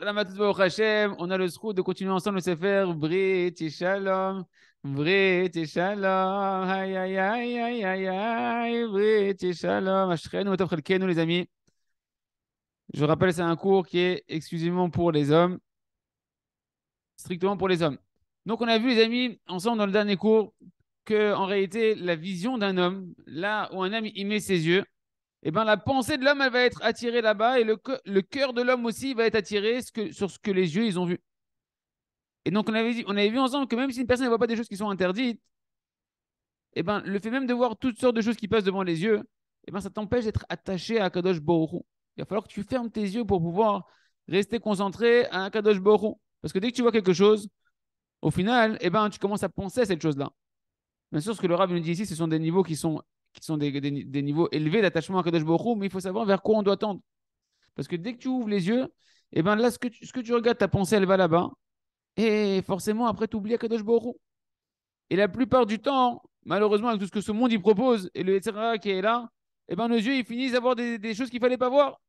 On a le scoop de continuer ensemble le Sefer. Brit Shalom. Brit et Shalom. Aïe, aïe, aïe, aïe, aïe, aïe. Brit et Shalom. Ashrenu, les amis. Je rappelle, c'est un cours qui est exclusivement pour les hommes. Strictement pour les hommes. Donc, on a vu, les amis, ensemble dans le dernier cours, qu'en réalité, la vision d'un homme, là où un homme y met ses yeux, eh ben, la pensée de l'homme, elle va être attirée là-bas et le, cœur de l'homme aussi va être attiré sur ce que les yeux, ils ont vu. Et donc, on avait, dit, on avait vu ensemble que même si une personne ne voit pas des choses qui sont interdites, eh ben, le fait même de voir toutes sortes de choses qui passent devant les yeux, eh ben, ça t'empêche d'être attaché à Kadosh Borou. Il va falloir que tu fermes tes yeux pour pouvoir rester concentré à Kadosh Borou. Parce que dès que tu vois quelque chose, au final, eh ben, tu commences à penser à cette chose-là. Bien sûr, ce que le Rav nous dit ici, ce sont des niveaux qui sont qui sont des, des, niveaux élevés d'attachement à Kadosh Borou, mais il faut savoir vers quoi on doit tendre. Parce que dès que tu ouvres les yeux, et eh ben là, ce que, tu, ce que tu regardes, ta pensée, elle va là-bas. Et forcément, après, tu oublies Kadosh Borou. Et la plupart du temps, malheureusement, avec tout ce que ce monde y propose et le etc. qui est là, et eh ben, nos yeux, ils finissent d'avoir des, des choses qu'il ne fallait pas voir.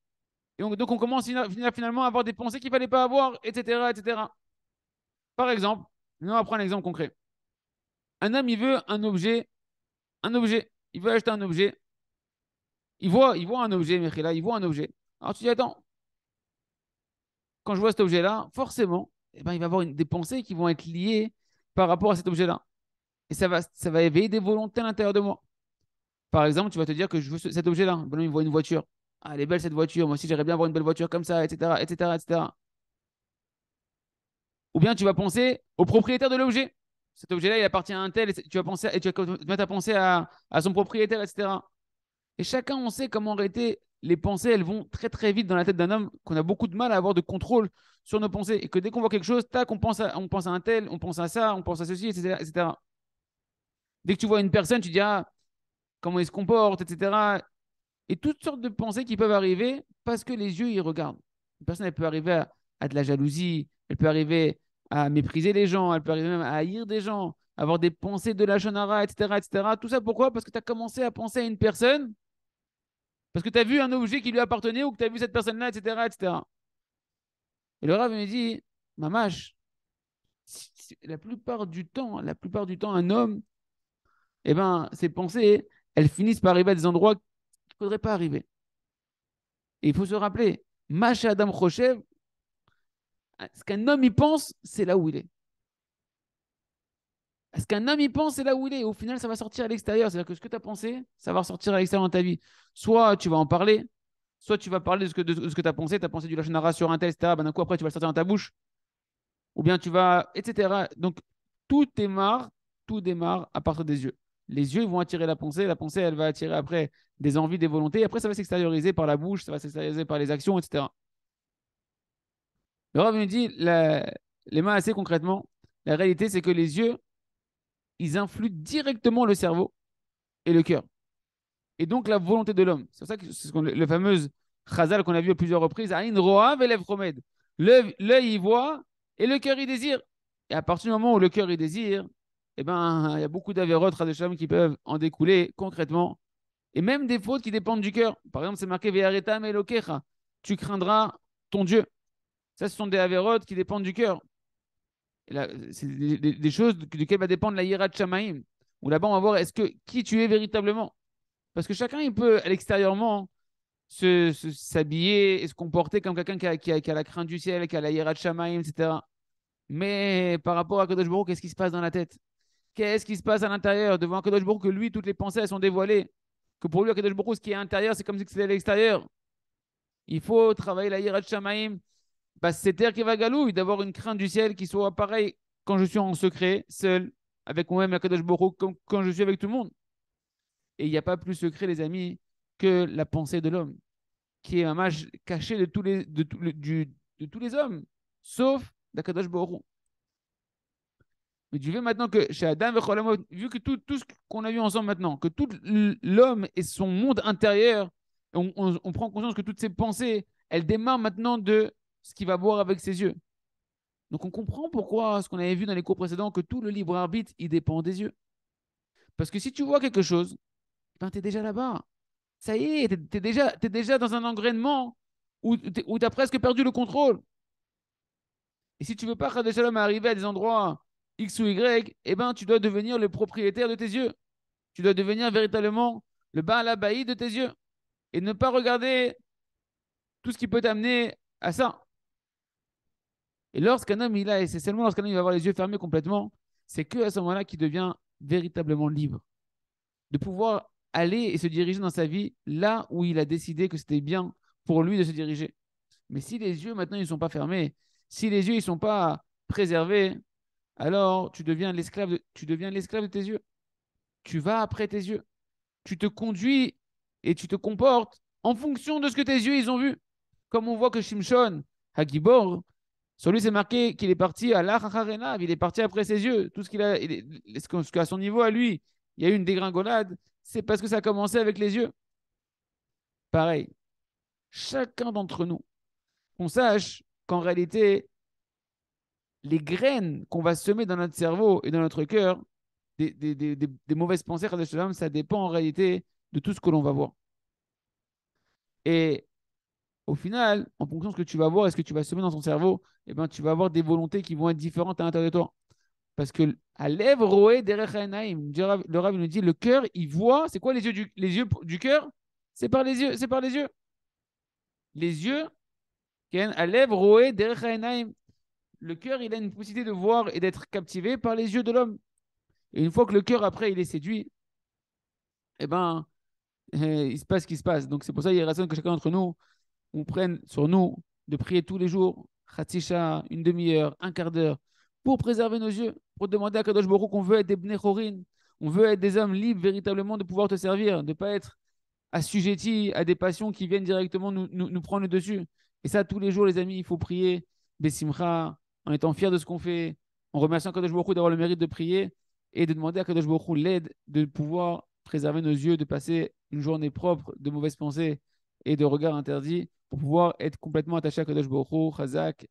Et on, donc, on commence finalement à avoir des pensées qu'il ne fallait pas avoir, etc., etc. Par exemple, nous on va prendre un exemple concret. Un homme, il veut un objet, un objet il veut acheter un objet. Il voit, il voit un objet, là. il voit un objet. Alors tu dis, attends, quand je vois cet objet-là, forcément, eh ben, il va avoir des pensées qui vont être liées par rapport à cet objet-là. Et ça va, ça va éveiller des volontés à l'intérieur de moi. Par exemple, tu vas te dire que je veux cet objet-là. Bon, il voit une voiture. Ah, elle est belle cette voiture. Moi aussi, j'aimerais bien avoir une belle voiture comme ça, etc., etc., etc. Ou bien tu vas penser au propriétaire de l'objet cet objet-là, il appartient à un tel, et tu vas penser, et tu as à, son propriétaire, etc. Et chacun, on sait comment arrêter les pensées, elles vont très très vite dans la tête d'un homme, qu'on a beaucoup de mal à avoir de contrôle sur nos pensées, et que dès qu'on voit quelque chose, tac, on pense, à, on pense à un tel, on pense à ça, on pense à ceci, etc. Dès que tu vois une personne, tu dis, ah, comment il se comporte, etc. Et toutes sortes de pensées qui peuvent arriver parce que les yeux, ils regardent. Une personne, elle peut arriver à de la jalousie, elle peut arriver à mépriser les gens, elle peut arriver même à haïr des gens, avoir des pensées de la shonara, etc., etc. Tout ça pourquoi Parce que tu as commencé à penser à une personne, parce que tu as vu un objet qui lui appartenait ou que tu as vu cette personne-là, etc., etc. Et le Rav me dit, Ma la plupart du temps, la plupart du temps, un homme, eh ben, ses pensées, elles finissent par arriver à des endroits qu'il ne faudrait pas arriver. Et il faut se rappeler, Mâche Adam Khoshev, ah, ce qu'un homme y pense, c'est là où il est. Ah, ce qu'un homme y pense, c'est là où il est. au final, ça va sortir à l'extérieur. C'est-à-dire que ce que tu as pensé, ça va ressortir à l'extérieur de ta vie. Soit tu vas en parler, soit tu vas parler de ce que, de ce que tu as pensé. Tu as pensé du lachanara sur un tel, etc. Bah, d'un coup, après, tu vas le sortir dans ta bouche. Ou bien tu vas, etc. Donc, tout démarre, tout démarre à partir des yeux. Les yeux vont attirer la pensée, la pensée, elle va attirer après des envies, des volontés. après, ça va s'extérioriser par la bouche, ça va s'extérioriser par les actions, etc. Le Rav nous dit, les mains assez concrètement, la réalité, c'est que les yeux, ils influent directement le cerveau et le cœur. Et donc la volonté de l'homme. C'est ça que c'est ce le fameux chazal qu'on a vu à plusieurs reprises. Aïn roa Romed. L'œil y voit et le cœur y désire. Et à partir du moment où le cœur y désire, eh ben, il y a beaucoup d'avérotes, qui peuvent en découler concrètement. Et même des fautes qui dépendent du cœur. Par exemple, c'est marqué Ve'aretam elokecha. Tu craindras ton Dieu. Ça, ce sont des avérotes qui dépendent du cœur. C'est des, choses duquel va dépendre la Yirat Où là-bas, on va voir est-ce que qui tu es véritablement. Parce que chacun, il peut, à l'extérieurement, s'habiller se, et se comporter comme quelqu'un qui, qui a, la crainte du ciel, qui a la etc. Mais par rapport à Kadosh qu'est-ce qui se passe dans la tête Qu'est-ce qui se passe à l'intérieur Devant Kadosh que lui, toutes les pensées, elles sont dévoilées. Que pour lui, Kadosh ce qui est intérieur, c'est comme si c'était à l'extérieur. Il faut travailler la Yirat Shamaim bah, qui va galouille d'avoir une crainte du ciel qui soit pareille quand je suis en secret, seul, avec moi-même, la Kadosh Borou, quand je suis avec tout le monde. Et il n'y a pas plus secret, les amis, que la pensée de l'homme, qui est un mage caché de tous les, de, de tous les hommes, sauf Kadosh Borou. Mais tu veux maintenant que chez Adam, vu que tout, tout ce qu'on a vu ensemble maintenant, que tout l'homme et son monde intérieur, on, on prend conscience que toutes ces pensées, elles démarrent maintenant de ce qu'il va voir avec ses yeux. Donc on comprend pourquoi ce qu'on avait vu dans les cours précédents, que tout le libre arbitre, il dépend des yeux. Parce que si tu vois quelque chose, ben, tu es déjà là-bas. Ça y est, tu es, déjà, es déjà dans un engrainement où tu as presque perdu le contrôle. Et si tu veux pas, des Shalom, arriver à des endroits X ou Y, eh ben, tu dois devenir le propriétaire de tes yeux. Tu dois devenir véritablement le à l'abbaye de tes yeux. Et ne pas regarder tout ce qui peut t'amener à ça. Et lorsqu'un homme, il a, et c'est seulement lorsqu'un homme va avoir les yeux fermés complètement, c'est que ce moment-là qu'il devient véritablement libre de pouvoir aller et se diriger dans sa vie là où il a décidé que c'était bien pour lui de se diriger. Mais si les yeux maintenant ils ne sont pas fermés, si les yeux ils sont pas préservés, alors tu deviens l'esclave de, tu deviens l'esclave de tes yeux. Tu vas après tes yeux. Tu te conduis et tu te comportes en fonction de ce que tes yeux ils ont vu. Comme on voit que Shimshon, Hagibor, sur lui, c'est marqué qu'il est parti à l'Acharenav, il est parti après ses yeux. Tout ce qu'il a, ce qu'à son niveau, à lui, il y a eu une dégringolade, c'est parce que ça a commencé avec les yeux. Pareil, chacun d'entre nous, qu'on sache qu'en réalité, les graines qu'on va semer dans notre cerveau et dans notre cœur, des, des mauvaises pensées, ça dépend en réalité de tout ce que l'on va voir. Et au final, en fonction de ce que tu vas voir et ce que tu vas semer dans ton cerveau, eh ben, tu vas avoir des volontés qui vont être différentes à l'intérieur de toi. Parce que à roé le Rav nous dit le cœur, il voit. C'est quoi les yeux du, les yeux du cœur C'est par les yeux. C'est par les yeux. Les yeux, Le cœur, il a une possibilité de voir et d'être captivé par les yeux de l'homme. Et une fois que le cœur, après, il est séduit, eh ben, il se passe ce qui se passe. Donc c'est pour ça, il a raison que chacun d'entre nous, on prenne sur nous de prier tous les jours, Khatisha, une demi-heure, un quart d'heure, pour préserver nos yeux, pour demander à Kadosh Baruch qu'on veut être des Bnechorin, on veut être des hommes libres véritablement de pouvoir te servir, de ne pas être assujettis à des passions qui viennent directement nous, prendre le dessus. Et ça, tous les jours, les amis, il faut prier, Bessimcha, en étant fier de ce qu'on fait, en remerciant Kadosh Baruch d'avoir le mérite de prier et de demander à Kadosh Baruch l'aide de pouvoir préserver nos yeux, de passer une journée propre de mauvaises pensées et de regard interdit pour pouvoir être complètement attaché à Kadosh Boko, Khazak,